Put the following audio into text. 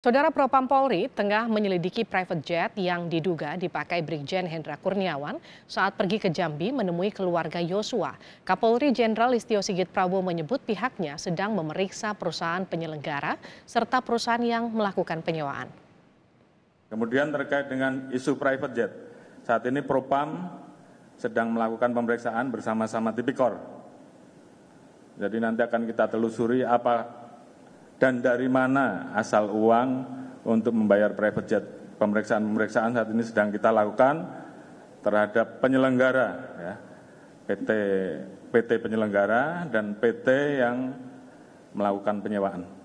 Saudara Propam Polri tengah menyelidiki private jet yang diduga dipakai Brigjen Hendra Kurniawan saat pergi ke Jambi menemui keluarga Yosua. Kapolri Jenderal Listio Sigit Prabowo menyebut pihaknya sedang memeriksa perusahaan penyelenggara serta perusahaan yang melakukan penyewaan. Kemudian terkait dengan isu private jet, saat ini Propam sedang melakukan pemeriksaan bersama-sama Tipikor. Jadi nanti akan kita telusuri apa dan dari mana asal uang untuk membayar private jet. Pemeriksaan-pemeriksaan saat ini sedang kita lakukan terhadap penyelenggara, ya, PT PT penyelenggara dan PT yang melakukan penyewaan.